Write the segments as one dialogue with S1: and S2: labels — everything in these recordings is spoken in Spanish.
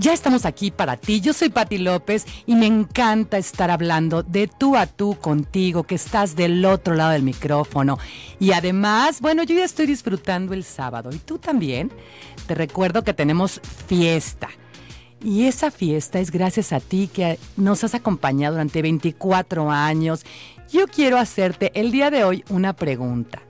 S1: Ya estamos aquí para ti. Yo soy Patti López y me encanta estar hablando de tú a tú contigo, que estás del otro lado del micrófono. Y además, bueno, yo ya estoy disfrutando el sábado y tú también. Te recuerdo que tenemos fiesta. Y esa fiesta es gracias a ti que nos has acompañado durante 24 años. Yo quiero hacerte el día de hoy una pregunta.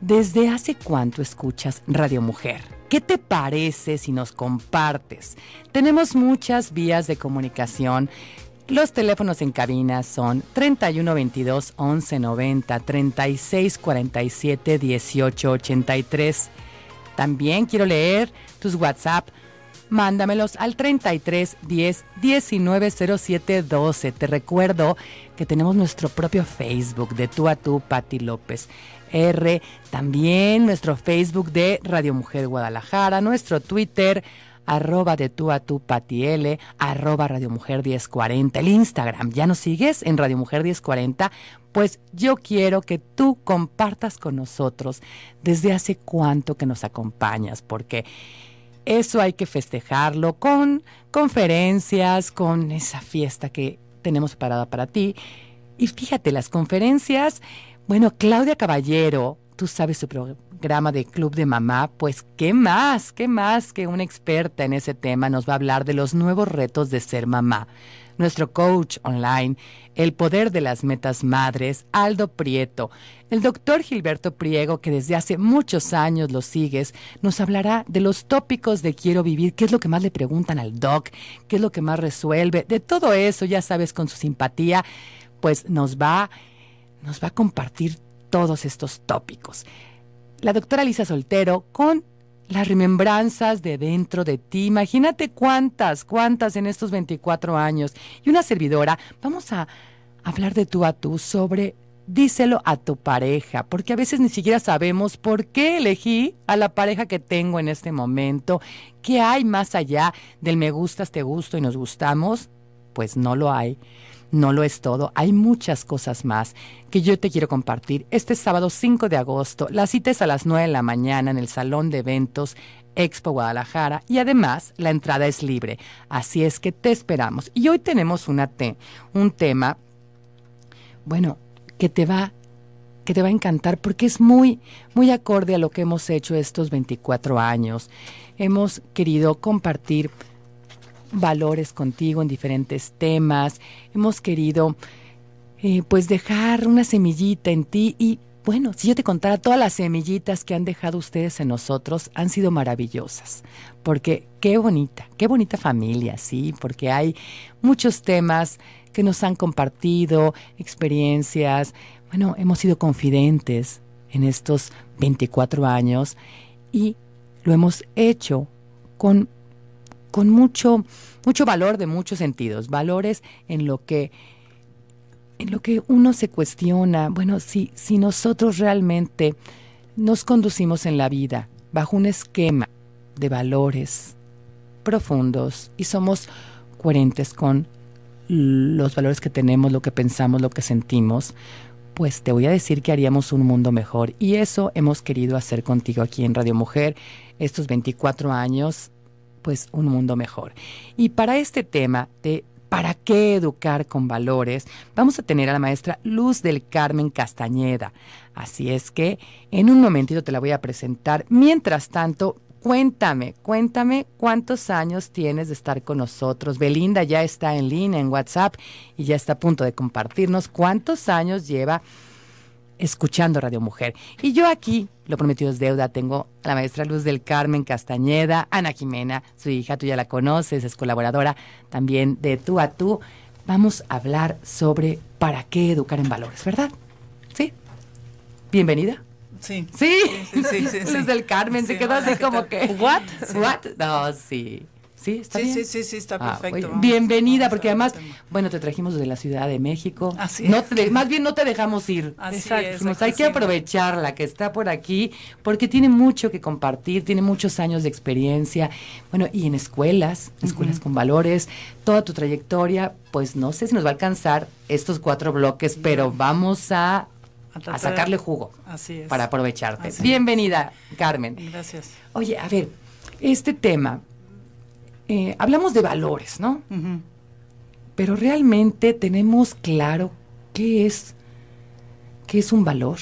S1: ¿Desde hace cuánto escuchas Radio Mujer? ¿Qué te parece si nos compartes? Tenemos muchas vías de comunicación. Los teléfonos en cabina son 3122 1190 3647 1883. También quiero leer tus WhatsApp. Mándamelos al 33 10 19 07 12. Te recuerdo que tenemos nuestro propio Facebook de tú a tú, Patti López. R, también nuestro Facebook de Radio Mujer Guadalajara, nuestro Twitter arroba de tú a tú L, arroba Radio Mujer 1040, el Instagram. ¿Ya nos sigues en Radio Mujer 1040? Pues yo quiero que tú compartas con nosotros desde hace cuánto que nos acompañas, porque eso hay que festejarlo con conferencias, con esa fiesta que tenemos parada para ti. Y fíjate, las conferencias bueno, Claudia Caballero, tú sabes su programa de Club de Mamá, pues qué más, qué más que una experta en ese tema nos va a hablar de los nuevos retos de ser mamá. Nuestro coach online, el poder de las metas madres, Aldo Prieto, el doctor Gilberto Priego, que desde hace muchos años lo sigues, nos hablará de los tópicos de quiero vivir, qué es lo que más le preguntan al doc, qué es lo que más resuelve, de todo eso, ya sabes, con su simpatía, pues nos va nos va a compartir todos estos tópicos. La doctora Lisa Soltero con las remembranzas de dentro de ti. Imagínate cuántas, cuántas en estos 24 años. Y una servidora, vamos a hablar de tú a tú sobre díselo a tu pareja, porque a veces ni siquiera sabemos por qué elegí a la pareja que tengo en este momento, qué hay más allá del me gustas, te gusto y nos gustamos, pues no lo hay no lo es todo. Hay muchas cosas más que yo te quiero compartir. Este sábado 5 de agosto, la cita es a las 9 de la mañana en el Salón de Eventos Expo Guadalajara y además la entrada es libre. Así es que te esperamos. Y hoy tenemos una un tema, bueno, que te va que te va a encantar porque es muy, muy acorde a lo que hemos hecho estos 24 años. Hemos querido compartir valores contigo en diferentes temas. Hemos querido eh, pues dejar una semillita en ti y bueno, si yo te contara todas las semillitas que han dejado ustedes en nosotros, han sido maravillosas, porque qué bonita, qué bonita familia, sí, porque hay muchos temas que nos han compartido, experiencias, bueno, hemos sido confidentes en estos 24 años y lo hemos hecho con con mucho, mucho valor de muchos sentidos, valores en lo que en lo que uno se cuestiona, bueno, si, si nosotros realmente nos conducimos en la vida bajo un esquema de valores profundos y somos coherentes con los valores que tenemos, lo que pensamos, lo que sentimos, pues te voy a decir que haríamos un mundo mejor. Y eso hemos querido hacer contigo aquí en Radio Mujer estos 24 años pues un mundo mejor. Y para este tema de ¿Para qué educar con valores? Vamos a tener a la maestra Luz del Carmen Castañeda. Así es que en un momentito te la voy a presentar. Mientras tanto, cuéntame, cuéntame cuántos años tienes de estar con nosotros. Belinda ya está en línea en WhatsApp y ya está a punto de compartirnos cuántos años lleva escuchando Radio Mujer. Y yo aquí, lo prometido es deuda, tengo a la maestra Luz del Carmen Castañeda, Ana Jimena, su hija, tú ya la conoces, es colaboradora también de Tú a Tú. Vamos a hablar sobre para qué educar en valores, ¿verdad? ¿Sí? Bienvenida. Sí. Sí. sí, Luz del Carmen, se quedó así como que, ¿what? ¿What? No, sí. ¿Sí? ¿Está sí, bien? sí, sí, está ah, perfecto. bienvenida, porque además, bueno, te trajimos de la Ciudad de México. Así no más bien no te dejamos ir.
S2: Así Es, Nos,
S1: hay que aprovecharla, que está por aquí, porque tiene mucho que compartir, tiene muchos años de experiencia. Bueno, y en escuelas, escuelas con valores, toda tu trayectoria, pues no sé si nos va a alcanzar estos cuatro bloques, pero vamos a sacarle jugo. Así Para aprovecharte. Bienvenida, Carmen. Gracias. Oye, a ver, este tema, eh, hablamos de valores, ¿no? Pero realmente tenemos claro qué es, qué es un valor.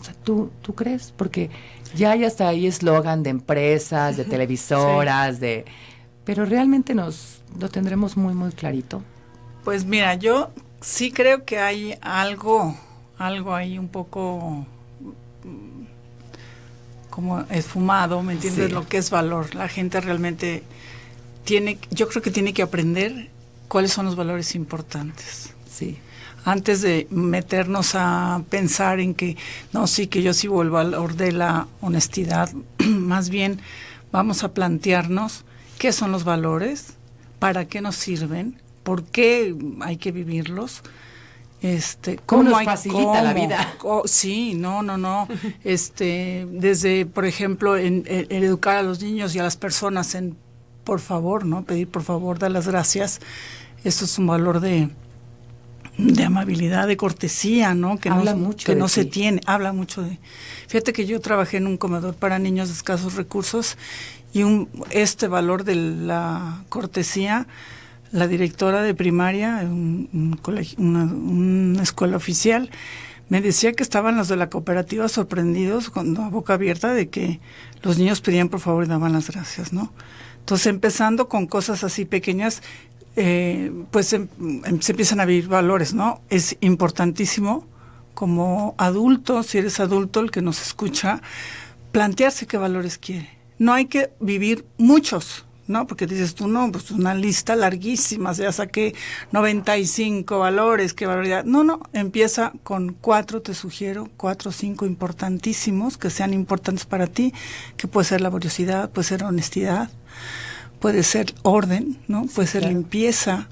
S1: O sea, ¿tú, ¿tú crees? Porque ya hay hasta ahí eslogan de empresas, de televisoras, de... Pero realmente nos lo tendremos muy, muy clarito.
S3: Pues mira, yo sí creo que hay algo, algo ahí un poco mm, como esfumado, ¿me entiendes? Lo que es valor. La gente realmente tiene, yo creo que tiene que aprender cuáles son los valores importantes. Sí. Antes de meternos a pensar en que, no, sí, que yo sí vuelvo al valor de la honestidad, más bien vamos a plantearnos qué son los valores, para qué nos sirven, por qué hay que vivirlos, este, cómo, nos facilita la vida. Oh, sí, no, no, no. Este, desde, por ejemplo, en, educar a los niños y a las personas en por favor, ¿no? Pedir por favor, dar las gracias. Eso es un valor de, de amabilidad, de cortesía, ¿no? Que habla no, mucho que no se tiene, habla mucho de. Fíjate que yo trabajé en un comedor para niños de escasos recursos y un, este valor de la cortesía, la directora de primaria, un, una, escuela oficial, me decía que estaban los de la cooperativa sorprendidos con la boca abierta de que los niños pedían por favor y daban las gracias, ¿no? Entonces, empezando con cosas así pequeñas, eh, pues em, em, se, empiezan a vivir valores, ¿no? Es importantísimo como adulto, si eres adulto el que nos escucha, plantearse qué valores quiere. No hay que vivir muchos, ¿no? Porque dices tú, no, pues una lista larguísima, ya saqué 95 valores, qué valoridad. No, no, empieza con cuatro, te sugiero, cuatro o cinco importantísimos que sean importantes para ti, que puede ser laboriosidad, puede ser honestidad, puede ser orden, ¿no? Puede ser limpieza,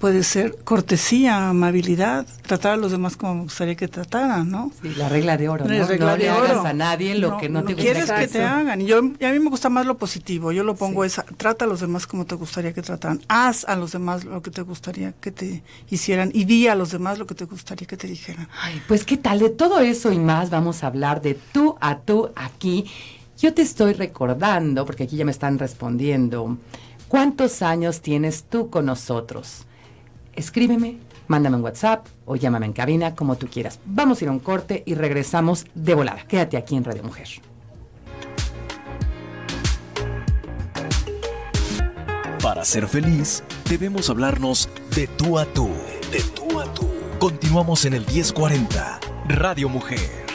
S3: puede ser cortesía, amabilidad, tratar a los demás como me gustaría que trataran, ¿no? Sí, la regla de oro, ¿no? regla le a nadie lo que no, te quieres que te hagan. Yo, a mí me gusta más lo positivo. Yo lo pongo esa, trata a los demás como te gustaría que trataran. Haz a los demás lo que te gustaría que te hicieran y di a los demás lo que te gustaría que te dijeran. Ay, pues qué tal de
S1: todo eso y más vamos a hablar de tú a tú
S3: aquí yo te estoy
S1: recordando, porque aquí ya me están respondiendo, ¿cuántos años tienes tú con nosotros? Escríbeme, mándame un WhatsApp o llámame en cabina, como tú quieras. Vamos a ir a un corte y regresamos de volada. Quédate aquí en Radio Mujer.
S3: Para ser feliz, debemos hablarnos de tú a tú. De tú a tú. Continuamos en el 1040, Radio Mujer.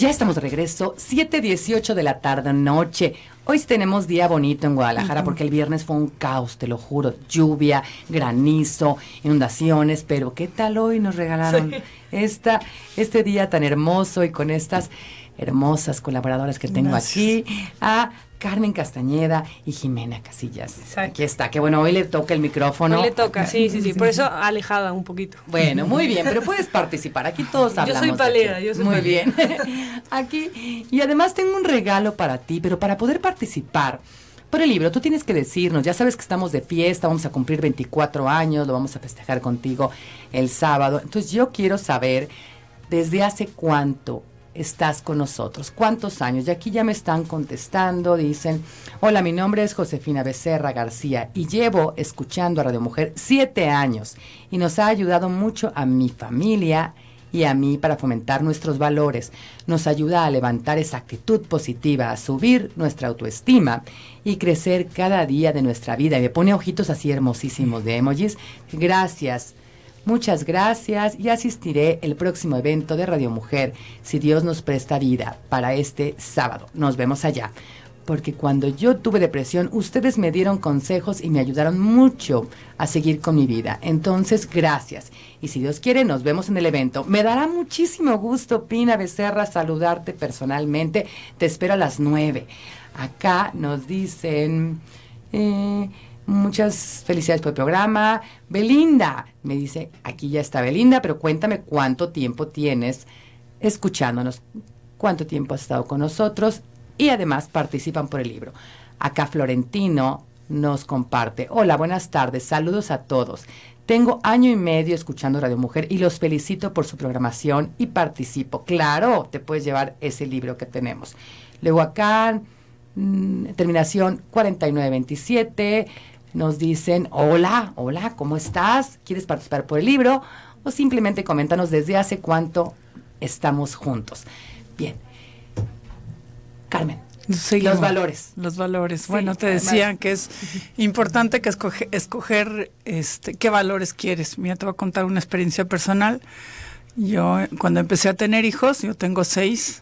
S1: Ya estamos de regreso, 7.18 de la tarde noche. Hoy tenemos día bonito en Guadalajara porque el viernes fue un caos, te lo juro. Lluvia, granizo, inundaciones, pero ¿qué tal hoy nos regalaron este día tan hermoso y con estas hermosas colaboradoras que tengo aquí? A Carmen Castañeda y Jimena Casillas. Aquí está, que bueno, hoy le toca el micrófono. Hoy le toca, sí, sí, sí, por eso alejada un poquito. Bueno, muy bien, pero puedes participar, aquí todos hablamos. Yo soy palera,
S2: yo soy Muy bien,
S1: aquí, y además tengo un regalo para ti, pero para poder participar, por el libro, tú tienes que decirnos, ya sabes que estamos de fiesta, vamos a cumplir 24 años, lo vamos a festejar contigo el sábado. Entonces yo quiero saber desde hace cuánto estás con nosotros? ¿Cuántos años? Y aquí ya me están contestando, dicen, hola, mi nombre es Josefina Becerra García y llevo escuchando a Radio Mujer siete años y nos ha ayudado mucho a mi familia y a mí para fomentar nuestros valores. Nos ayuda a levantar esa actitud positiva, a subir nuestra autoestima y crecer cada día de nuestra vida. Y me pone ojitos así hermosísimos de emojis. Gracias. Muchas gracias y asistiré el próximo evento de Radio Mujer, si Dios nos presta vida, para este sábado. Nos vemos allá. Porque cuando yo tuve depresión, ustedes me dieron consejos y me ayudaron mucho a seguir con mi vida. Entonces, gracias. Y si Dios quiere, nos vemos en el evento. Me dará muchísimo gusto, Pina Becerra, saludarte personalmente. Te espero a las nueve. Acá nos dicen... Eh, muchas felicidades por el programa. Belinda, me dice, aquí ya está Belinda, pero cuéntame cuánto tiempo tienes escuchándonos, cuánto tiempo has estado con nosotros y además participan por el libro. Acá Florentino nos comparte, hola, buenas tardes, saludos a todos. Tengo año y medio escuchando Radio Mujer y los felicito por su programación y participo. Claro, te puedes llevar ese libro que tenemos. Luego acá, mm, terminación 4927 nos dicen, hola, hola, ¿cómo estás? ¿Quieres participar por el libro? O simplemente coméntanos desde hace cuánto estamos juntos. Bien. Carmen.
S3: Los valores. Los valores. bueno, te decía que es importante que escoger este, qué valores quieres. Mira, te voy a contar una experiencia personal. Yo, cuando empecé a tener hijos, yo tengo seis.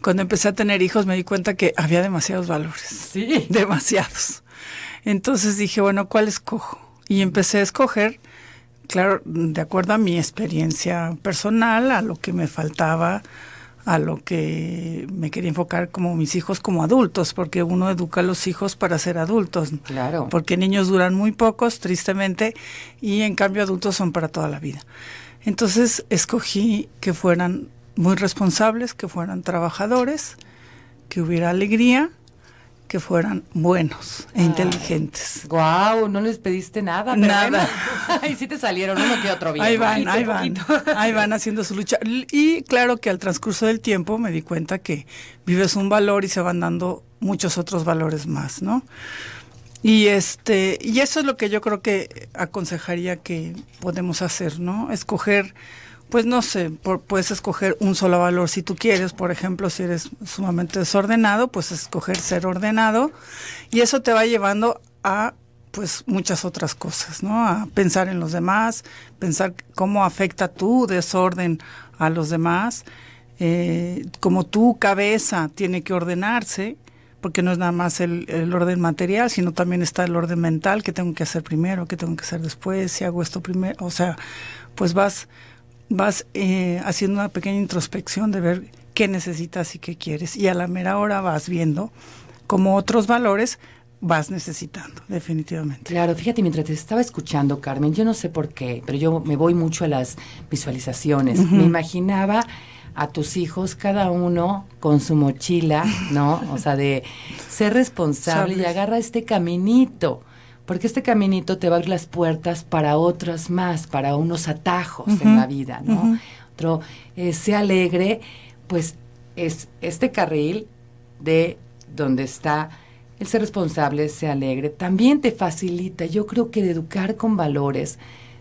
S3: Cuando empecé a tener hijos me di cuenta que había demasiados valores. Sí. Demasiados. Entonces dije, bueno, ¿cuál escojo? Y empecé a escoger, claro, de acuerdo a mi experiencia personal, a lo que me faltaba, a lo que me quería enfocar como mis hijos como adultos, porque uno educa a los hijos para ser adultos. Claro. Porque niños duran muy pocos, tristemente, y en cambio adultos son para toda la vida. Entonces escogí que fueran muy responsables, que fueran trabajadores, que hubiera alegría que fueran buenos e inteligentes. Guau, no les pediste nada. nada.
S1: Ahí sí te salieron uno que otro bien. Ahí van, ahí van,
S3: ahí van haciendo su lucha. Y claro que al transcurso del tiempo me di cuenta que vives un valor y se van dando muchos otros valores más, ¿no? Y este, y eso es lo que yo creo que aconsejaría que podemos hacer, ¿no? Escoger pues no sé, puedes escoger un solo valor si tú quieres. Por ejemplo, si eres sumamente desordenado, pues escoger ser ordenado. Y eso te va llevando a pues muchas otras cosas, ¿no? A pensar en los demás, pensar cómo afecta tu desorden a los demás, eh, como tu cabeza tiene que ordenarse, porque no es nada más el, el, orden material, sino también está el orden mental, qué tengo que hacer primero, qué tengo que hacer después, si hago esto primero, o sea, pues vas vas eh, haciendo una pequeña introspección de ver qué necesitas y qué quieres. Y a la mera hora vas viendo como otros valores vas necesitando, definitivamente. Claro, fíjate,
S1: mientras te estaba escuchando, Carmen, yo no sé por qué, pero yo me voy mucho a las visualizaciones. Me imaginaba a tus hijos, cada uno con su mochila, ¿no? O sea, de ser responsable y agarra este caminito porque este caminito te va a abrir las puertas para otras más, para unos atajos en la vida, ¿no? Pero Otro, eh, sea alegre, pues es este carril de donde está el ser responsable, sea alegre, también te facilita. Yo creo que educar con valores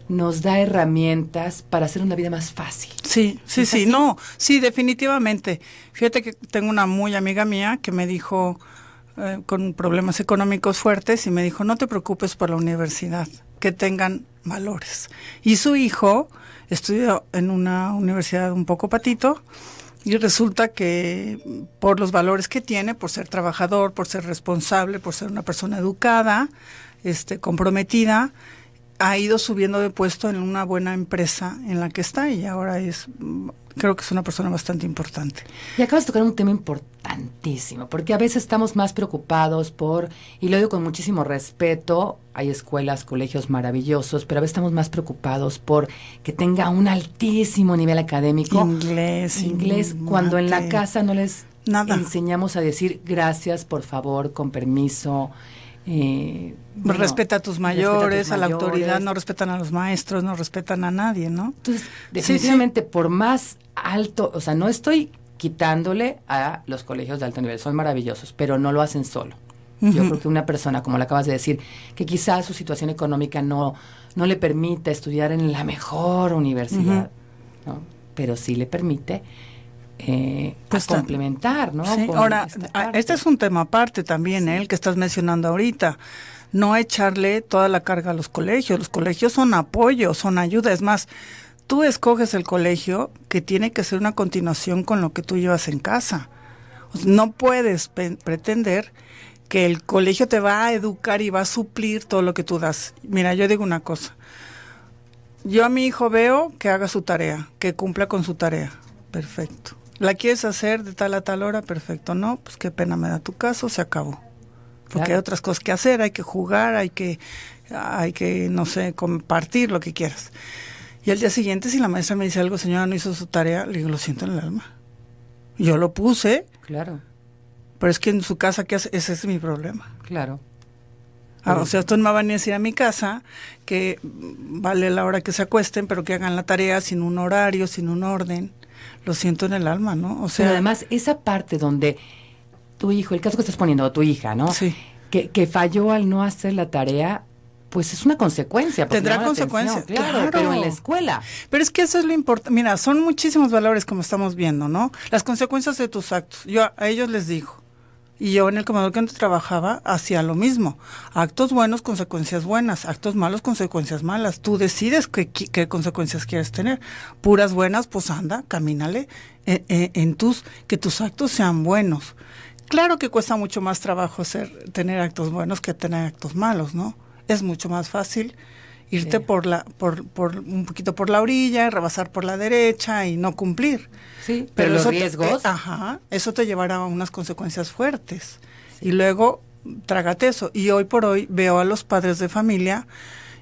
S1: nos da herramientas para hacer una vida más fácil.
S3: Sí, sí, sí, no, sí, definitivamente. Fíjate que tengo una muy amiga mía que me dijo, eh, con problemas económicos fuertes y me dijo, no te preocupes por la universidad, que tengan valores. Y su hijo estudió en una universidad un poco patito y resulta que por los valores que tiene, por ser trabajador, por ser responsable, por ser una persona educada, este, comprometida, ha ido subiendo de puesto en una buena empresa en la que está y ahora es mm, creo que es una persona bastante importante. Y acabas de tocar un tema
S1: importantísimo, porque a veces estamos más preocupados por, y lo digo con muchísimo respeto, hay escuelas, colegios maravillosos, pero a veces estamos más preocupados por que tenga un altísimo nivel académico. Inglés. Inglés, cuando en la casa
S3: no les enseñamos
S1: a decir gracias, por favor, con permiso. Eh, respeta a tus mayores, a, la autoridad, no respetan a los
S3: maestros, no
S1: respetan a nadie, ¿no? Entonces,
S3: definitivamente,
S1: por más alto, o sea, no estoy quitándole a los colegios de alto nivel, son maravillosos, pero no lo hacen solo. Yo creo que una persona, como la acabas de decir, que quizás su situación económica no, no le permita estudiar en la mejor universidad, ¿no?
S3: pero sí le permite eh, pues complementar, ¿no? Ahora, ah, este es un tema aparte también, ¿eh? el que estás mencionando ahorita. No echarle toda la carga a los colegios. Los colegios son apoyo, son ayuda. Es más, tú escoges el colegio que tiene que ser una continuación con lo que tú llevas en casa. no puedes pretender que el colegio te va a educar y va a suplir todo lo que tú das. Mira, yo digo una cosa. Yo a mi hijo veo que haga su tarea, que cumpla con su tarea. Perfecto. ¿La quieres hacer de tal a tal hora? Perfecto, ¿no? Pues qué pena me da tu caso, se acabó. Porque hay otras cosas que hacer, hay que jugar, hay que, hay que, no sé, compartir lo que quieras. Y al día siguiente, si la maestra me dice algo, señora, no hizo su tarea, le digo, lo siento en el alma. Yo lo puse. Claro. Pero es que en su casa, ¿qué hace? Ese es mi problema. Claro. Ah, o sea, no me van a decir a mi casa que vale la hora que se acuesten, pero que hagan la tarea sin un horario, sin un orden lo siento en el alma, ¿no? O sea, Pero además esa parte donde tu
S1: hijo, el caso que estás poniendo, tu hija, ¿no? Sí. Que, que falló al no hacer la tarea, pues es una
S3: consecuencia. Tendrá consecuencias, claro, claro, pero en la escuela. Pero es que eso es lo importante. Mira, son muchísimos valores como estamos viendo, ¿no? Las consecuencias de tus actos. Yo a ellos les digo, y yo en el comedor que antes trabajaba hacía lo mismo. Actos buenos, consecuencias buenas. Actos malos, consecuencias malas. Tú decides qué, qué consecuencias quieres tener. Puras buenas, pues anda, camínale en, eh, eh, en, tus, que tus actos sean buenos. Claro que cuesta mucho más trabajo ser, tener actos buenos que tener actos malos, ¿no? Es mucho más fácil irte por la por, por un poquito por la orilla, rebasar por la derecha y no cumplir. Sí, pero, los riesgos. Eh, ajá, eso te llevará a unas consecuencias fuertes. Y luego trágate eso. Y hoy por hoy veo a los padres de familia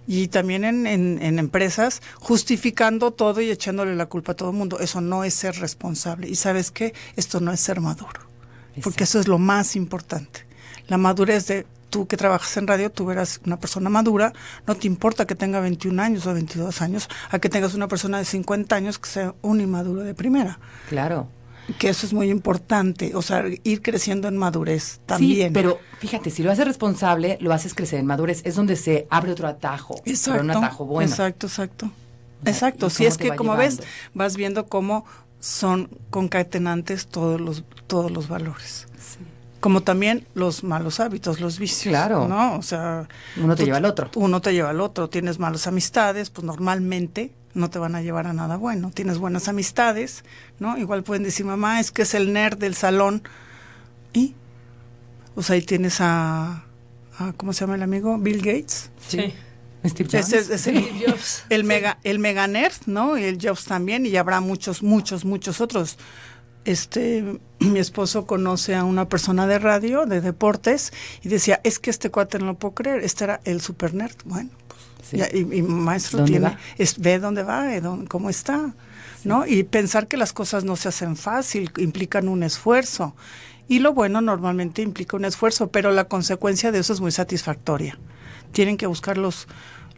S3: y también en, empresas justificando todo y echándole la culpa a todo el mundo. Eso no es ser responsable. Y sabes qué, esto no es ser maduro, porque eso es lo más importante. La madurez de tú que trabajas en radio, tú verás una persona madura, no te importa que tenga 21 años o 22 años, a que tengas una persona de 50 años que sea un inmaduro de primera. Claro. Que eso es muy importante, o sea, ir creciendo en
S1: madurez también. Sí, pero fíjate, si lo haces responsable, lo haces crecer en madurez, es donde se abre otro
S3: atajo, exacto, pero un atajo bueno. Exacto, exacto. Exacto, si es que como ves, vas viendo cómo son concatenantes todos los, todos los valores. Sí como también los malos hábitos, los vicios. Claro. ¿no? O sea, uno te lleva al otro. Uno te lleva al otro. Tienes malas amistades, pues normalmente no te van a llevar a nada bueno. Tienes buenas amistades, ¿no? Igual pueden decir, mamá, es que es el nerd del salón. Y, o pues, sea, ahí tienes a, a ¿cómo se llama el amigo? Bill Gates. Sí. Steve Jobs. Es, Jobs. el, mega, el mega nerd, ¿no? Y el Jobs también, y habrá muchos, muchos, muchos otros este mi esposo conoce a una persona de radio, de deportes, y decía, es que este cuate no lo puedo creer, este era el super nerd. Bueno, pues, y, y, maestro tiene, es, ve dónde va, eh, cómo está, ¿no? Y pensar que las cosas no se hacen fácil, implican un esfuerzo. Y lo bueno normalmente implica un esfuerzo, pero la consecuencia de eso es muy satisfactoria. Tienen que buscar los,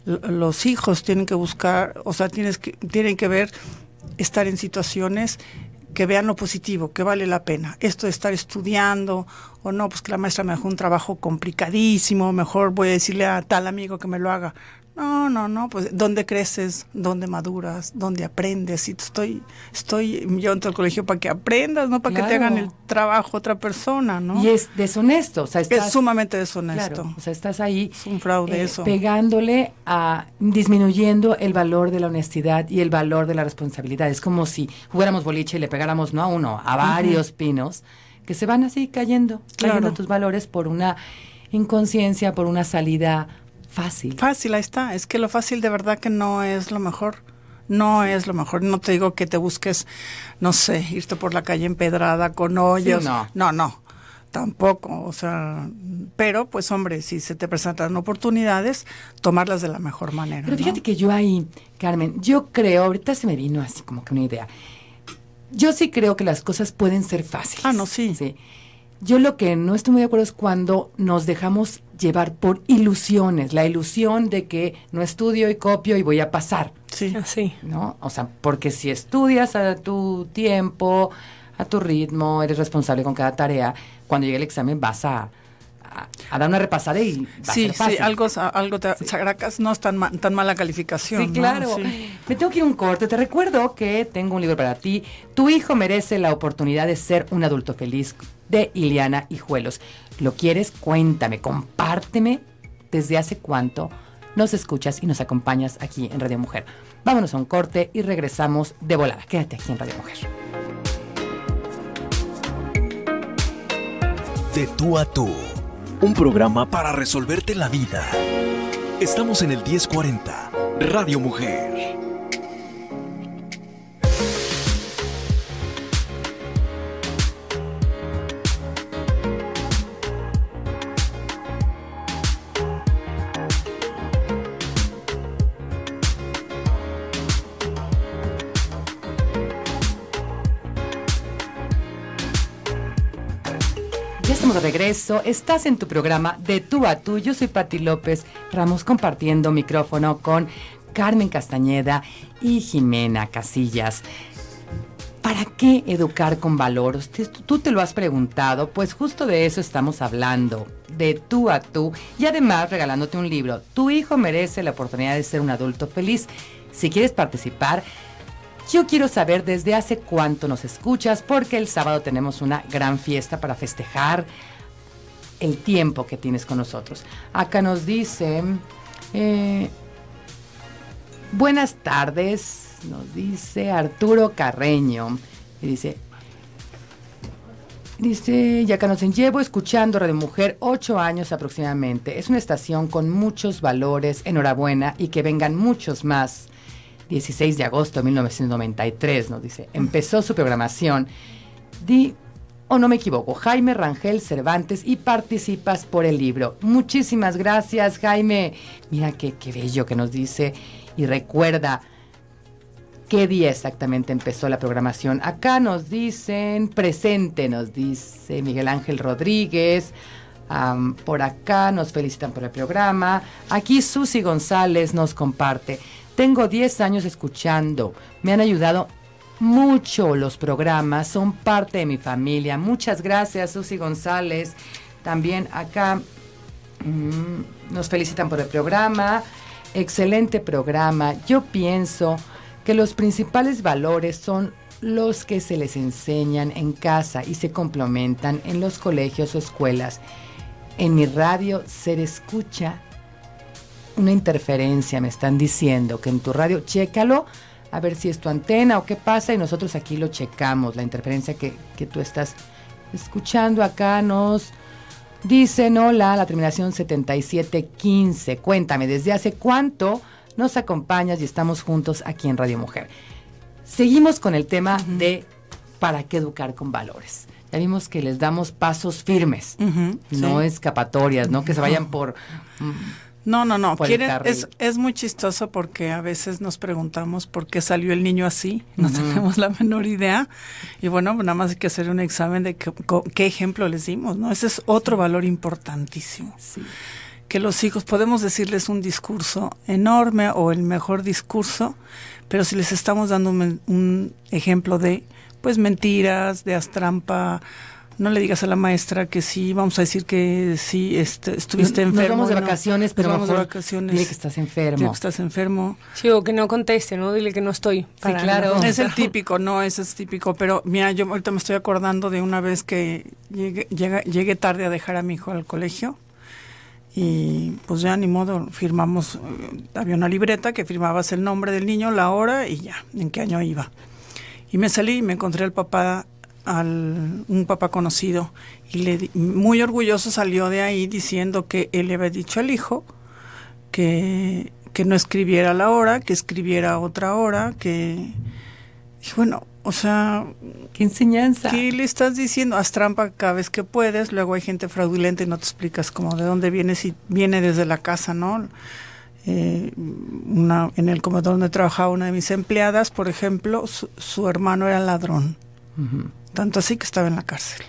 S3: los hijos, tienen que buscar, o sea, tienes que, tienen que ver estar en situaciones que vean lo positivo, que vale la pena. Esto de estar estudiando o no, pues que la maestra me dejó un trabajo complicadísimo, mejor voy a decirle a tal amigo que me lo haga. No, no, no, pues dónde creces, donde maduras, donde aprendes. Y estoy, estoy yo en el colegio para que aprendas, no para que te hagan el trabajo otra persona, ¿no? Y es deshonesto, o sea, es sumamente deshonesto. o sea, estás ahí un fraude eh, eso.
S1: pegándole a disminuyendo el valor de la honestidad y el valor de la responsabilidad. Es como si jugáramos boliche y le pegáramos no a uno, a varios pinos que se van así cayendo, cayendo tus valores por una inconsciencia, por una salida Fácil. Fácil,
S3: ahí está. Es que lo fácil de verdad que no es lo mejor. No es lo mejor. No te digo que te busques, no sé, irte por la calle empedrada con hoyos. no. no, no, tampoco. O sea, pero pues hombre, si se te presentan oportunidades, tomarlas de la mejor manera. Pero fíjate que yo ahí, Carmen, yo creo, ahorita se me vino así como que una idea.
S1: Yo sí creo que las cosas pueden ser fáciles. Ah, no, sí. Sí yo lo que no estoy muy de acuerdo es cuando nos dejamos llevar por ilusiones, la ilusión de que no estudio y copio y voy a pasar. Sí, ah, sí. ¿No? O sea, porque si estudias a tu tiempo, a tu ritmo, eres responsable con cada tarea, cuando llegue el examen
S3: vas a, dar una repasada y vas sí, a sí, algo, algo te no es tan, mala calificación. Sí, claro.
S1: Me tengo que ir un corte. Te recuerdo que tengo un libro para ti. Tu hijo merece la oportunidad de ser un adulto feliz de Ileana Hijuelos. ¿Lo quieres? Cuéntame, compárteme desde hace cuánto nos escuchas y nos acompañas aquí en Radio Mujer. Vámonos a un corte y regresamos de volada. Quédate aquí
S3: en Radio Mujer. De tú a tú, un programa para resolverte la vida. Estamos en el 1040, Radio Mujer.
S1: de regreso. Estás en tu programa de tú a tú. Yo soy Pati López Ramos compartiendo micrófono con Carmen Castañeda y Jimena Casillas. ¿Para qué educar con valor? Tú te lo has preguntado, pues justo de eso estamos hablando, de tú a tú, y además regalándote un libro. Tu hijo merece la oportunidad de ser un adulto feliz. Si quieres participar, yo quiero saber desde hace cuánto nos escuchas porque el sábado tenemos una gran fiesta para festejar el tiempo que tienes con nosotros. Acá nos dice, eh, buenas tardes, nos dice Arturo Carreño. Y dice, Dice, ya que nos llevo escuchando Radio Mujer ocho años aproximadamente. Es una estación con muchos valores, enhorabuena, y que vengan muchos más. 16 de agosto de 1993, nos dice, empezó su programación. Di, o no me equivoco, Jaime Rangel Cervantes y participas por el libro. Muchísimas gracias, Jaime. Mira qué, bello que nos dice y recuerda qué día exactamente empezó la programación. Acá nos dicen presente, nos dice Miguel Ángel Rodríguez. por acá nos felicitan por el programa. Aquí Susi González nos comparte. Tengo 10 años escuchando, me han ayudado mucho los programas, son parte de mi familia. Muchas gracias, Susi González. También acá mm, nos felicitan por el programa. Excelente programa. Yo pienso que los principales valores son los que se les enseñan en casa y se complementan en los colegios o escuelas. En mi radio se escucha una interferencia, me están diciendo que en tu radio, chécalo, a ver si es tu antena o qué pasa, y nosotros aquí lo checamos, la interferencia que, tú estás escuchando acá nos... dice, hola, la terminación 7715. Cuéntame, ¿desde hace cuánto nos acompañas y estamos juntos aquí en Radio Mujer? Seguimos con el tema de para qué educar con valores. Ya vimos que les damos pasos firmes,
S3: no escapatorias, no que se vayan por mm, no, no, no. es, es, muy chistoso porque a veces nos preguntamos por qué salió el niño así. No tenemos la menor idea. Y bueno, pues nada más hay que hacer un examen de qué, ejemplo les dimos, ¿no? Ese es otro valor importantísimo. Que los hijos, podemos decirles un discurso enorme o el mejor discurso, pero si les estamos dando un, ejemplo de, pues, mentiras, de trampa, no le digas a la maestra que sí, vamos a decir que sí este, estuviste enfermo. Nos vamos de vacaciones, pero vamos vacaciones. Dile que estás enfermo.
S2: Dile que estás enfermo. Sí, o que no conteste, ¿no? Dile que no estoy. claro. Es el típico, no,
S3: eso es típico. Pero mira, yo ahorita me estoy acordando de una vez que llegué, llegué, tarde a dejar a mi hijo al colegio y pues ya ni modo, firmamos, eh, había una libreta que firmabas el nombre del niño, la hora y ya, en qué año iba. Y me salí y me encontré al papá al un papá conocido y le muy orgulloso salió de ahí diciendo que él le había dicho al hijo que, que no escribiera la hora, que escribiera otra hora, que bueno, o sea, qué enseñanza. ¿Qué le estás diciendo? Haz trampa cada vez que puedes, luego hay gente fraudulenta y no te explicas cómo de dónde viene si viene desde la casa, ¿no? Eh, una, en el comedor donde trabajaba una de mis empleadas, por ejemplo, su, hermano era ladrón tanto así que estaba en la cárcel.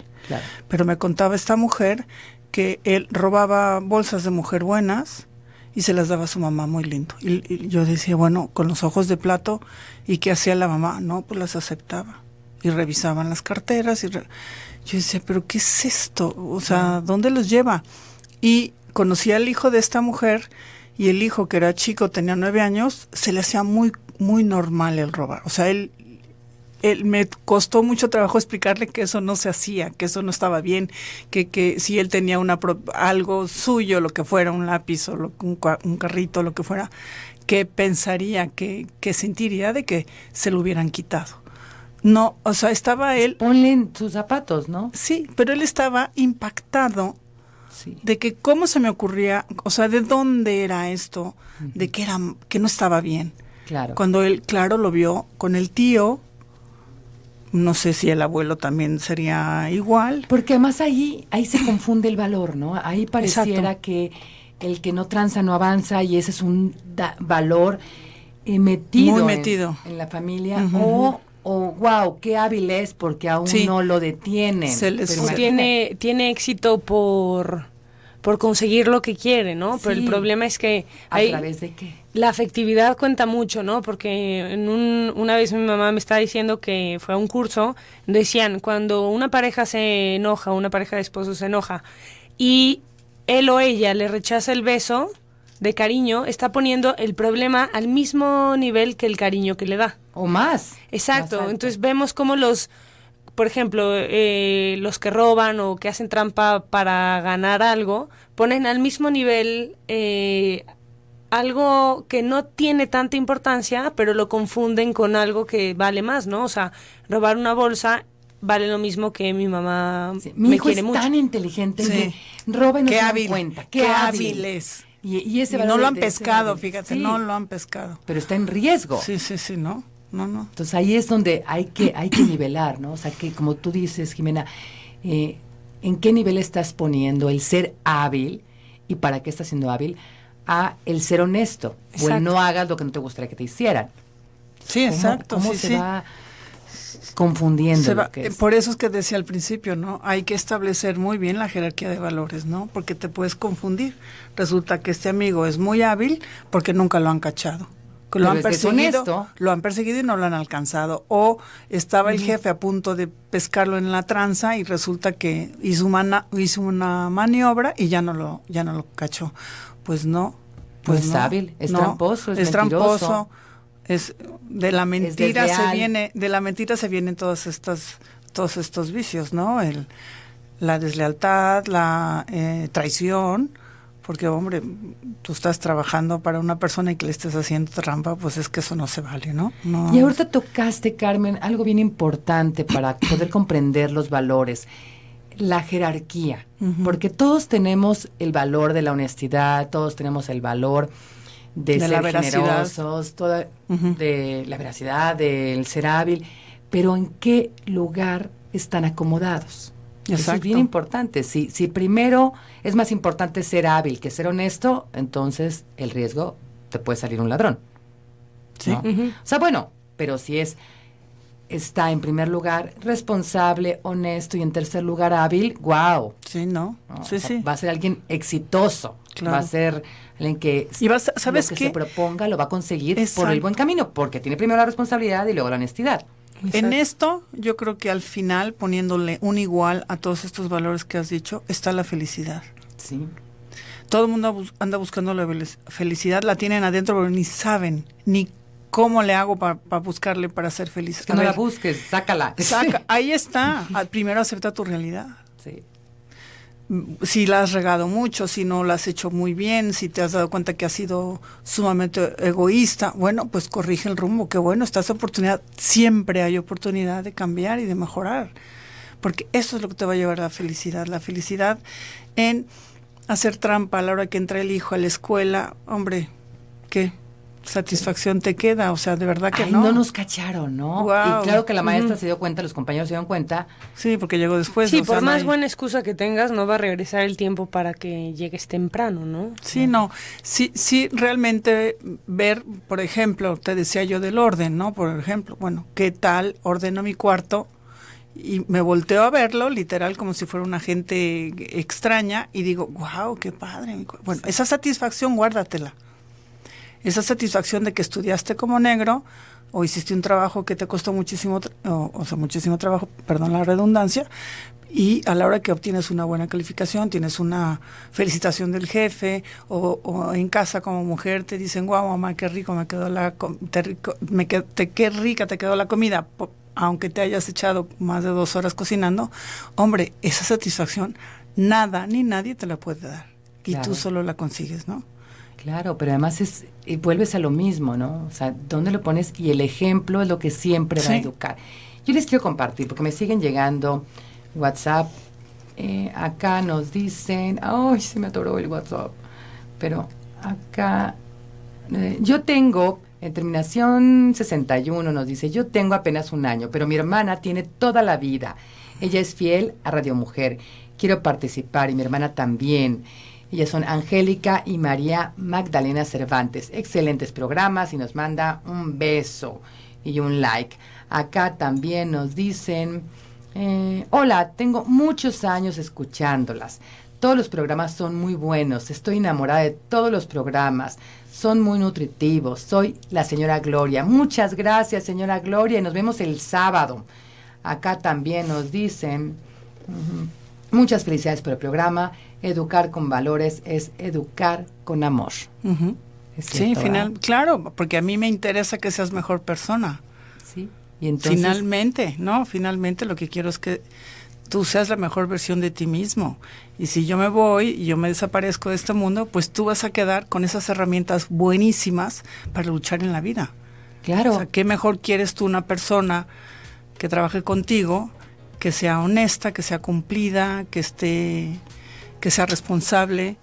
S3: Pero me contaba esta mujer que él robaba bolsas de mujer buenas y se las daba a su mamá muy lindo. Y, yo decía, bueno, con los ojos de plato, ¿y qué hacía la mamá? No, pues las aceptaba. Y revisaban las carteras. Y Yo decía, ¿pero qué es esto? O sea, ¿dónde los lleva? Y conocí al hijo de esta mujer y el hijo que era chico, tenía nueve años, se le hacía muy, muy normal el robar. O sea, él me costó mucho trabajo explicarle que eso no se hacía, que eso no estaba bien, que, si él tenía una algo suyo, lo que fuera, un lápiz o un, carrito, lo que fuera, que pensaría, que, sentiría de que se lo hubieran quitado. No, o sea, estaba pues él... Ponle en sus zapatos, ¿no? Sí, pero él estaba impactado de que cómo se me ocurría, o sea, de dónde era esto, de que era que no estaba bien. Claro. Cuando él, claro, lo vio con el tío, no sé si el abuelo también sería igual. Porque además ahí, ahí se confunde
S1: el valor, ¿no? Ahí pareciera que el que no tranza no avanza y ese es un valor eh, metido, En, la familia o wow, qué hábil es porque aún no lo detiene.
S2: tiene, éxito por, por conseguir lo que quiere, ¿no? Pero el problema es que... ¿A través de qué? La afectividad cuenta mucho, ¿no? Porque en una vez mi mamá me estaba diciendo que fue a un curso, decían, cuando una pareja se enoja, una pareja de esposos se enoja, y él o ella le rechaza el beso de cariño, está poniendo el problema al mismo nivel que el cariño que le da. O más. Exacto. Entonces vemos como los, por ejemplo, eh, los que roban o que hacen trampa para ganar algo, ponen al mismo nivel... Eh, algo que no tiene tanta importancia, pero lo confunden con algo que vale más, ¿no? O sea, robar una bolsa vale lo mismo que mi mamá mi me hijo es tan
S1: inteligente sí. que se cuenta. Qué, hábil
S2: es. Y, ese no lo han pescado, fíjate,
S3: no lo han pescado.
S1: Pero está en riesgo. Sí, sí, sí, ¿no? No, no. Entonces ahí es donde hay que, hay que nivelar, ¿no? O sea, que como tú dices, Jimena, eh, ¿en qué nivel estás poniendo el ser hábil y para qué estás siendo hábil? a el ser honesto o
S2: pues no
S3: hagas lo que no te gustaría que te hicieran. Sí, exacto. se
S2: va
S1: confundiendo? Eh,
S3: por eso es que decía al principio, ¿no? Hay que establecer muy bien la jerarquía de valores, ¿no? Porque te puedes confundir. Resulta que este amigo es muy hábil porque nunca lo han cachado. lo han perseguido, lo han perseguido y no lo han alcanzado. O estaba el jefe a punto de pescarlo en la tranza y resulta que hizo una, hizo una maniobra y ya no lo, ya no lo cachó. Pues no. Pues es pues hábil, es tramposo, es, tramposo. Es de la mentira se viene, de la mentira se vienen todos estos todos estos vicios, ¿no? El, la deslealtad, la eh, traición, porque hombre, tú estás trabajando para una persona y que le estés haciendo trampa, pues es que eso no se vale, ¿no? no y
S1: ahorita tocaste, Carmen, algo bien importante para poder comprender los valores la jerarquía, porque todos tenemos el valor de la honestidad, todos tenemos el valor de, ser la generosos, de la veracidad, del ser hábil, pero en qué lugar están acomodados. Eso es bien importante. Si, si primero es más importante ser hábil que ser honesto, entonces el riesgo te puede salir un ladrón. Sí. O sea, bueno, pero si es está en primer lugar responsable, honesto y en tercer lugar hábil, guau Sí, no. sí, sí. Va a ser alguien exitoso. Va a ser alguien que ¿sabes lo que se
S3: proponga lo va a conseguir por el buen camino, porque tiene primero la responsabilidad y luego la honestidad. En esto, yo creo que al final, poniéndole un igual a todos estos valores que has dicho, está la felicidad. Sí. Todo el mundo anda buscando la felicidad, la tienen adentro, pero ni saben ni ¿Cómo le hago para buscarle para ser feliz? que no la busques, sácala. ahí está. Primero acepta tu realidad. Sí. Mm, si la has regado mucho, si no la has hecho muy bien, si te has dado cuenta que has sido sumamente egoísta, bueno, pues corrige el rumbo. Qué bueno, esta oportunidad. Siempre hay oportunidad de cambiar y de mejorar. Porque eso es lo que te va a llevar a la felicidad. La felicidad en hacer trampa a la hora que entra el hijo a la escuela. Hombre, ¿qué? satisfacción te queda, o sea, de verdad que no. No nos cacharon, ¿no? Y claro que la maestra se dio cuenta, los compañeros se dieron cuenta. Sí, porque llegó después. Sí, por más
S2: buena excusa que tengas, no va a regresar el tiempo para que llegues temprano, ¿no? Sí, no. Sí, sí, realmente
S3: ver, por ejemplo, te decía yo del orden, ¿no? Por ejemplo, bueno, ¿qué tal ordeno mi cuarto? Y me volteo a verlo, literal, como si fuera una gente extraña, y digo, wow, qué padre. bueno, esa satisfacción guárdatela esa satisfacción de que estudiaste como negro o hiciste un trabajo que te costó muchísimo, o, sea, muchísimo trabajo, perdón la redundancia, y a la hora que obtienes una buena calificación, tienes una felicitación del jefe o, en casa como mujer te dicen, guau, mamá, qué rico me quedó la qué rica te quedó la comida, aunque te hayas echado más de dos horas cocinando, hombre, esa satisfacción nada ni nadie te la puede dar y tú solo la consigues, ¿no?
S1: Claro, pero además es, vuelves a lo mismo, ¿no? O sea, ¿dónde lo pones? Y el ejemplo es lo que siempre va a educar. Yo les quiero compartir, porque me siguen llegando WhatsApp. Eh, acá nos dicen, ay, se me atoró el WhatsApp. Pero acá, eh, yo tengo, en terminación 61 nos dice, yo tengo apenas un año, pero mi hermana tiene toda la vida. Ella es fiel a Radio Mujer. Quiero participar y mi hermana también. Ellas son Angélica y María Magdalena Cervantes. Excelentes programas y nos manda un beso y un like. Acá también nos dicen, eh, hola, tengo muchos años escuchándolas. Todos los programas son muy buenos. Estoy enamorada de todos los programas. Son muy nutritivos. Soy la señora Gloria. Muchas gracias, señora Gloria. Y nos vemos el sábado. Acá también nos dicen, muchas felicidades por el programa educar con valores es educar con amor. sí, final,
S3: claro, porque a mí me interesa que seas mejor persona. Sí. Y entonces, finalmente, no, finalmente lo que quiero es que tú seas la mejor versión de ti mismo. Y si yo me voy y yo me desaparezco de este mundo, pues tú vas a quedar con esas herramientas buenísimas para luchar en la vida. Claro. O sea, ¿qué mejor quieres tú una persona que trabaje contigo, que sea honesta, que sea cumplida, que esté que sea responsable,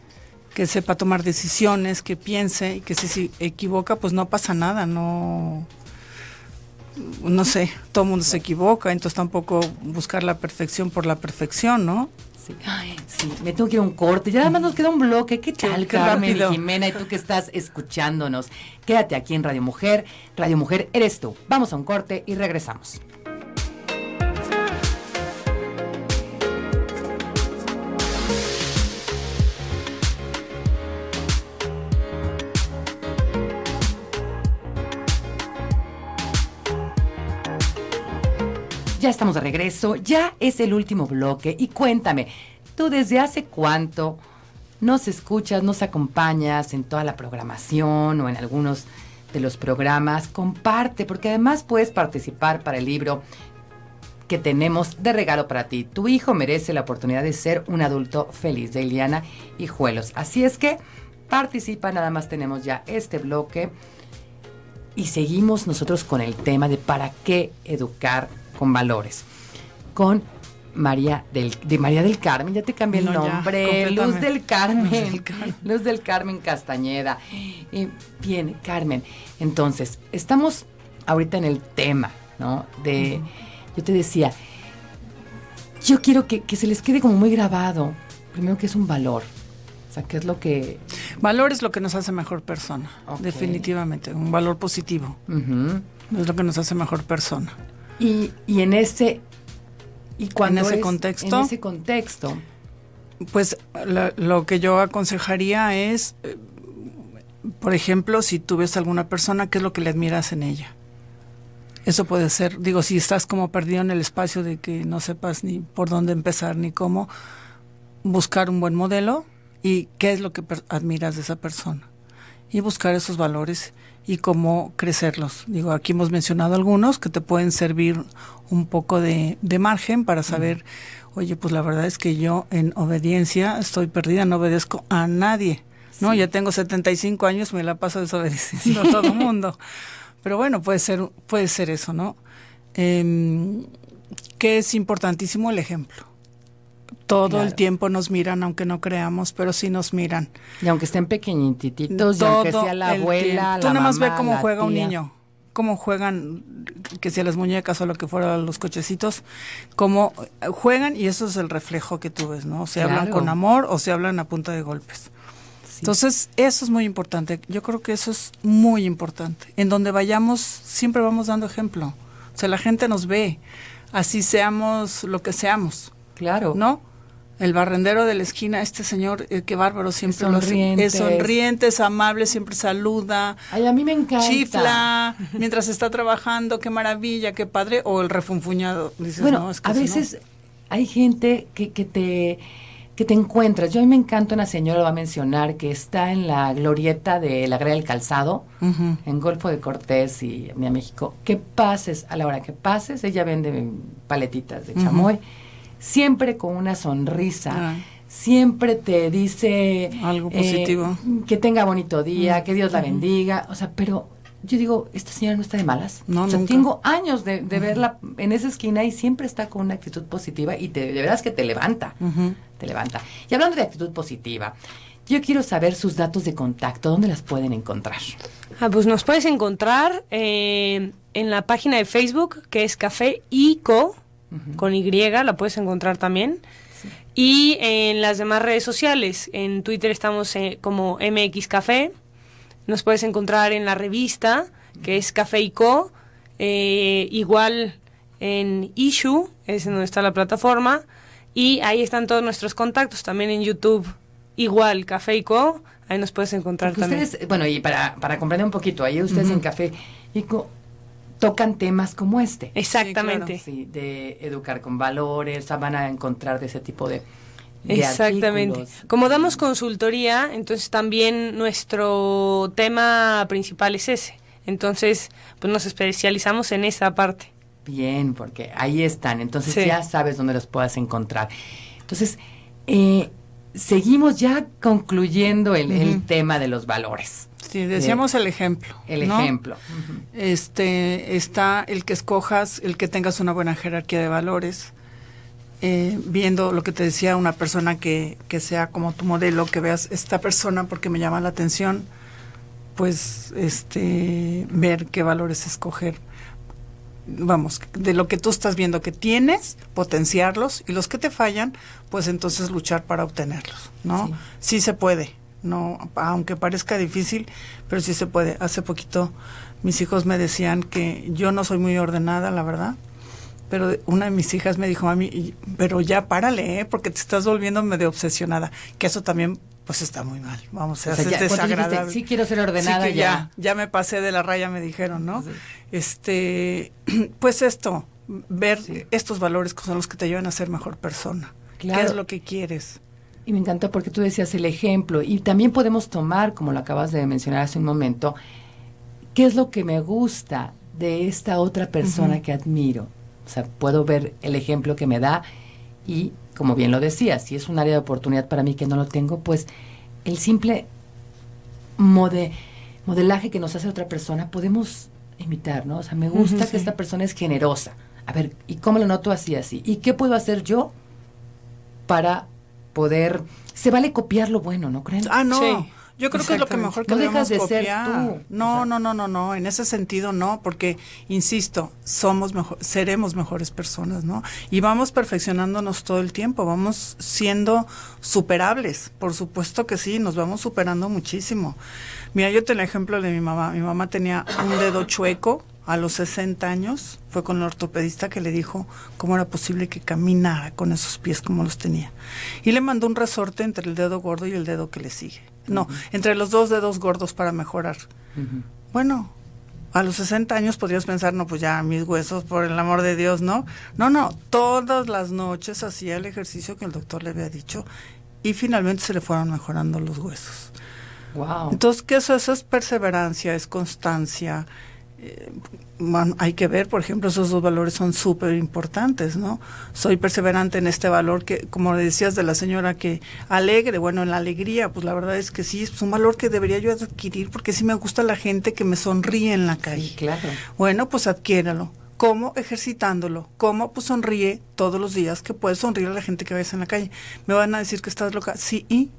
S3: que sepa tomar decisiones, que piense y que si se equivoca, pues no pasa nada, no no sé, todo el mundo se equivoca, entonces tampoco buscar la perfección por la perfección, ¿no? Sí. me tengo
S1: que ir a un corte. Ya nada más nos queda un bloque. ¿Qué tal, Qué Carmen Jimena? Y tú que estás escuchándonos. Quédate aquí en Radio Mujer. Radio Mujer eres tú. Vamos a un corte y regresamos. ya estamos de regreso, ya es el último bloque y cuéntame, ¿tú desde hace cuánto nos escuchas, nos acompañas en toda la programación o en algunos de los programas? Comparte, porque además puedes participar para el libro que tenemos de regalo para ti. Tu hijo merece la oportunidad de ser un adulto feliz de Iliana y Juelos. Así es que participa, nada más tenemos ya este bloque y seguimos nosotros con el tema de para qué educar con valores. Con María del, de María del Carmen, ya te cambié el nombre, Luz del Carmen, Luz del Carmen Castañeda. bien, Carmen, entonces, estamos ahorita en el tema, ¿no? De, yo te decía, yo quiero que, se les quede como muy grabado, primero que es
S3: un valor, o sea, ¿qué es lo que...? Valor es lo que nos hace mejor persona, definitivamente, un valor positivo. Es lo que nos hace mejor persona. Y, en
S1: ese y cuando ese contexto, contexto,
S3: pues lo que yo aconsejaría es, eh, por ejemplo, si tú ves a alguna persona, ¿qué es lo que le admiras en ella? Eso puede ser, digo, si estás como perdido en el espacio de que no sepas ni por dónde empezar ni cómo, buscar un buen modelo y qué es lo que admiras de esa persona. Y buscar esos valores y cómo crecerlos. Digo, aquí hemos mencionado algunos que te pueden servir un poco de, de margen para saber, oye, pues la verdad es que yo en obediencia estoy perdida, no obedezco a nadie. No, ya tengo 75 años, me la paso desobedeciendo a todo el mundo. Pero bueno, puede ser, puede ser eso, ¿no? Eh, que es importantísimo el ejemplo. Todo el tiempo nos miran, aunque no creamos, pero sí nos miran. Y aunque estén pequeñititos, aunque sea la abuela, la Tú nada más ve cómo juega un niño, cómo juegan, que sea las muñecas o lo que fuera, los cochecitos, cómo juegan y eso es el reflejo que tú ves, ¿no? O se hablan con amor o se hablan a punta de golpes. Entonces, eso es muy importante. Yo creo que eso es muy importante. En donde vayamos, siempre vamos dando ejemplo. O sea, la gente nos ve, así seamos lo que seamos claro. ¿No? El barrendero de la esquina, este señor, eh, qué bárbaro, siempre es sonriente. es amable, siempre saluda. Ay, a mí me encanta. Chifla, mientras está trabajando, qué maravilla, qué padre. O el refunfuñado. bueno, a veces
S1: hay gente que, te que te encuentras. Yo a mí me encanta una señora, lo va a mencionar, que está en la glorieta de la Grea del Calzado, en Golfo de Cortés y a México. Que pases, a la hora que pases, ella vende paletitas de chamoy siempre con una sonrisa. Ah. Siempre te dice algo eh, positivo. que tenga bonito día, mm. que Dios la bendiga. O sea, pero yo digo, esta señora no está de malas. No, o sea, tengo años de, verla en esa esquina y siempre está con una actitud positiva y te, de es que te levanta. Te levanta. Y hablando de actitud positiva, yo quiero saber sus datos de contacto, ¿dónde las pueden encontrar?
S2: Ah, pues nos puedes encontrar eh, en la página de Facebook, que es Café ICO con Y, la puedes encontrar también. Y en las demás redes sociales, en Twitter estamos eh, como MX Café, nos puedes encontrar en la revista, que es Café y Co, eh, igual en Issue, es donde está la plataforma, y ahí están todos nuestros contactos, también en YouTube, igual Café y Co, ahí nos puedes encontrar también. bueno, y para, para comprender un poquito, ahí ustedes en Café y Co
S1: tocan temas como este. Exactamente.
S2: de educar con valores, van a encontrar de ese tipo de...
S1: Exactamente.
S2: Como damos consultoría, entonces también nuestro tema principal es ese. Entonces, pues nos especializamos en esa parte. Bien, porque
S1: ahí están. Entonces ya sabes dónde los puedas encontrar. Entonces, eh, seguimos ya
S3: concluyendo el tema de los valores si eh, decíamos el ejemplo. El ejemplo. Este está el que escojas, el que tengas una buena jerarquía de valores, eh, viendo lo que te decía una persona que, sea como tu modelo, que veas esta persona porque me llama la atención, pues este ver qué valores escoger. Vamos, de lo que tú estás viendo que tienes, potenciarlos y los que te fallan, pues entonces luchar para obtenerlos, ¿no? sí se puede no aunque parezca difícil, pero sí se puede. Hace poquito mis hijos me decían que yo no soy muy ordenada, la verdad, pero una de mis hijas me dijo a mí, pero ya párale, ¿eh? porque te estás volviendo medio obsesionada, que eso también pues está muy mal, vamos, o sea, desagradable. sí quiero ser ordenada ya. ya. me pasé de la raya, me dijeron, ¿no? Este, pues esto, ver estos valores que son los que te llevan a ser mejor persona. ¿Qué es lo que quieres?
S1: Y me encanta porque tú decías el ejemplo y también podemos tomar, como lo acabas de mencionar hace un momento, qué es lo que me gusta de esta otra persona que admiro. O sea, puedo ver el ejemplo que me da y, como bien lo decía, si es un área de oportunidad para mí que no lo tengo, pues el simple modelaje que nos hace otra persona podemos imitar, ¿no? O sea, me gusta que esta persona es generosa. A ver, ¿y cómo lo noto así, así? ¿Y qué puedo hacer yo para poder... Se vale copiar lo bueno, ¿no creen? Ah, no. Yo creo que es lo que mejor que no dejas de copiar.
S3: No, no, no, no, no. En ese sentido no, porque insisto, somos mejor, seremos mejores personas, ¿no? Y vamos perfeccionándonos todo el tiempo, vamos siendo superables. Por supuesto que sí, nos vamos superando muchísimo. Mira, yo te el ejemplo de mi mamá. Mi mamá tenía un dedo chueco a los 60 años fue con el ortopedista que le dijo cómo era posible que caminara con esos pies como los tenía. Y le mandó un resorte entre el dedo gordo y el dedo que le sigue. No, entre los dos dedos gordos para mejorar. Bueno, a los 60 años podrías pensar, no, pues ya mis huesos, por el amor de Dios, ¿no? No, no, todas las noches hacía el ejercicio que el doctor le había dicho y finalmente se le fueron mejorando los huesos. Wow. Entonces, ¿qué es eso? es perseverancia, es constancia, hay que ver, por ejemplo, esos dos valores son súper importantes, ¿no? Soy perseverante en este valor que, como decías de la señora que alegre, bueno, en la alegría, pues la verdad es que sí, es un valor que debería yo adquirir porque sí me gusta la gente que me sonríe en la calle. Sí, claro. Bueno, pues adquiéralo. ¿Cómo? Ejercitándolo. ¿Cómo? Pues sonríe todos los días que puedes sonreír a la gente que ves en la calle. Me van a decir que estás loca. Sí, y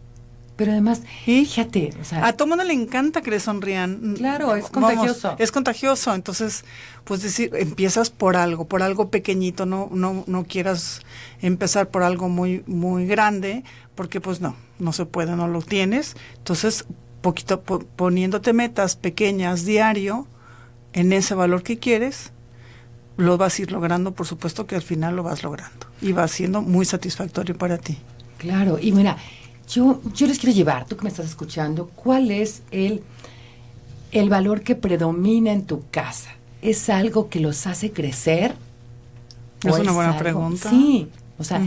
S3: pero además, fíjate, a todo mundo le encanta que le sonrían. Claro, es contagioso. es contagioso, entonces, pues decir, empiezas por algo, por algo pequeñito, no, no, no quieras empezar por algo muy, muy grande, porque pues no, no se puede, no lo tienes. Entonces, poquito poniéndote metas pequeñas diario en ese valor que quieres, lo vas a ir logrando, por supuesto que al final lo vas logrando y va siendo muy satisfactorio para ti. Claro, y mira,
S1: yo, les quiero llevar, tú que me estás escuchando, ¿cuál es el, el valor que predomina en tu casa? ¿Es algo que los hace crecer?
S3: Es una buena pregunta. Sí,
S1: o sea,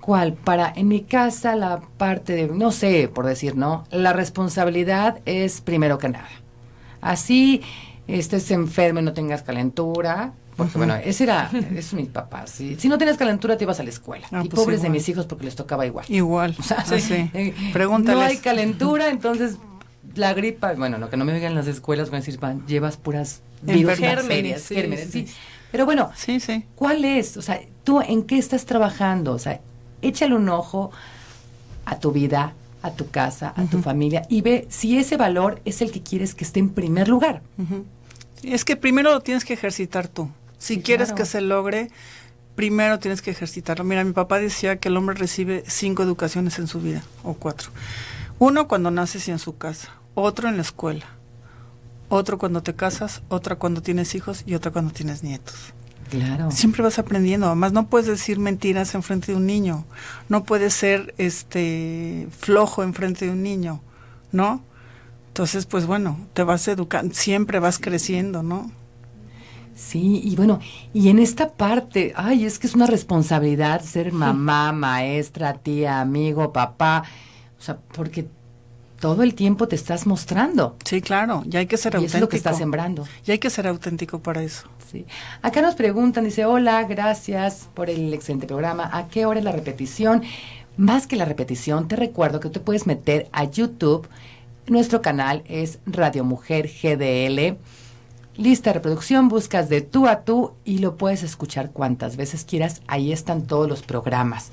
S1: ¿cuál? Para, en mi casa, la parte de, no sé, por decir, ¿no? La responsabilidad es primero que nada. Así estés enfermo y no tengas calentura, porque bueno, ese era, es mi papá, Si, si no tienes calentura te ibas a la escuela. y pues pobres de mis hijos porque les tocaba igual. Igual. O sea, ah, sí. Eh, Pregúntales. No hay calentura, entonces la gripa, bueno, lo que no me digan en las escuelas, van a decir, van, llevas puras virus, gérmenes, Pero bueno, sí, ¿cuál es? O sea, ¿tú en qué estás trabajando? O sea, échale un ojo a tu vida, a tu casa, a tu familia y ve si ese valor es el que quieres que esté en primer lugar.
S3: Es que primero lo tienes que ejercitar tú. Si quieres que se logre, primero tienes que ejercitarlo. Mira, mi papá decía que el hombre recibe cinco educaciones en su vida, o cuatro. Uno cuando naces y en su casa, otro en la escuela, otro cuando te casas, otra cuando tienes hijos y otra cuando tienes nietos. Claro. Siempre vas aprendiendo. Además, no puedes decir mentiras en frente de un niño. No puedes ser este flojo en frente de un niño, ¿no? Entonces, pues bueno, te vas educando, siempre vas creciendo, ¿no?
S1: Sí, y bueno, y en esta parte, ay, es que es una responsabilidad ser mamá, maestra, tía, amigo, papá, o sea, porque todo el tiempo te estás mostrando. Sí, claro, y hay que ser y auténtico. es lo que estás sembrando. Y hay que ser auténtico para eso. Sí. Acá nos preguntan, dice, hola, gracias por el excelente programa. ¿A qué hora es la repetición? Más que la repetición, te recuerdo que te puedes meter a YouTube. Nuestro canal es Radio Mujer GDL lista de reproducción, buscas de tú a tú y lo puedes escuchar cuantas veces quieras. Ahí están todos los programas.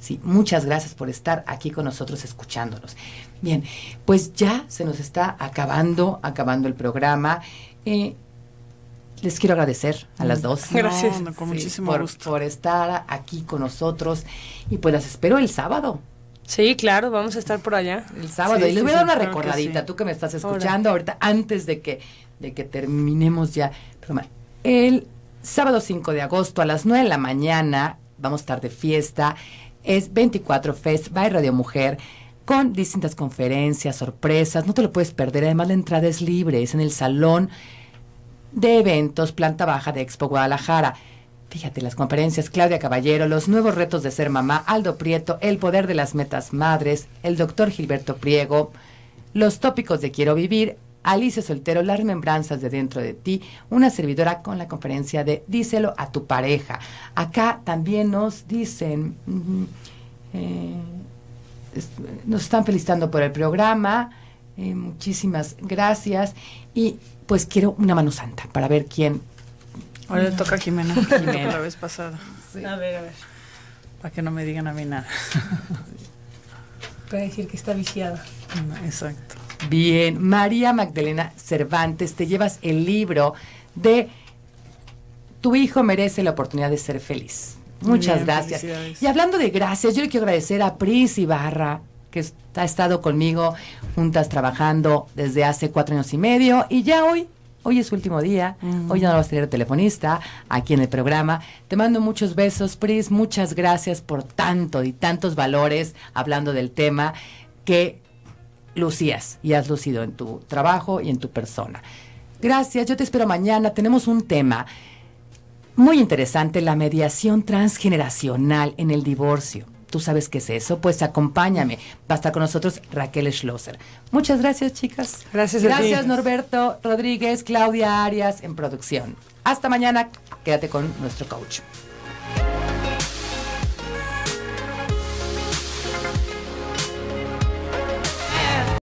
S1: Sí, muchas gracias por estar aquí con nosotros escuchándonos. Bien, pues ya se nos está acabando, acabando el programa. Eh, les quiero agradecer a las mm, dos. Gracias, con muchísimo por, gusto. por estar aquí con nosotros y pues las espero el sábado.
S2: Sí, claro, vamos a estar por allá. El sábado. y les voy a dar una recordadita,
S1: tú que me estás escuchando ahorita, antes de que de que terminemos ya. el sábado 5 de agosto a las 9 de la mañana vamos a estar de fiesta. Es 24 Fest by Radio Mujer con distintas conferencias, sorpresas. No te lo puedes perder. Además, la entrada es libre. Es en el salón de eventos, planta baja de Expo Guadalajara. Fíjate las conferencias, Claudia Caballero, los nuevos retos de ser mamá, Aldo Prieto, el poder de las metas madres, el doctor Gilberto Priego, los tópicos de quiero vivir, Alicia Soltero, Las Remembranzas de Dentro de Ti, una servidora con la conferencia de Díselo a tu pareja. Acá también nos dicen, eh, nos están felicitando por el programa, eh, muchísimas gracias y pues quiero una mano santa para ver quién.
S3: Ahora le toca a Jimena, la vez pasada. A ver, a ver. Para que no me digan a mí nada.
S2: a decir que está viciada.
S1: exacto. Bien, María Magdalena Cervantes, te llevas el libro de Tu hijo merece la oportunidad de ser feliz.
S2: Muchas gracias.
S1: Y hablando de gracias, yo le quiero agradecer a Pris Ibarra, que ha estado conmigo juntas trabajando desde hace cuatro años y medio y ya hoy Hoy es su último día, hoy ya no vas a tener telefonista aquí en el programa. Te mando muchos besos, Pris. Muchas gracias por tanto y tantos valores hablando del tema que lucías y has lucido en tu trabajo y en tu persona. Gracias, yo te espero mañana. Tenemos un tema muy interesante, la mediación transgeneracional en el divorcio. ¿Tú sabes qué es eso? Pues acompáñame. Va a estar con nosotros Raquel Schlosser. Muchas gracias, chicas. Gracias, Gracias, Norberto Rodríguez, Claudia Arias en producción. Hasta mañana. Quédate con nuestro coach.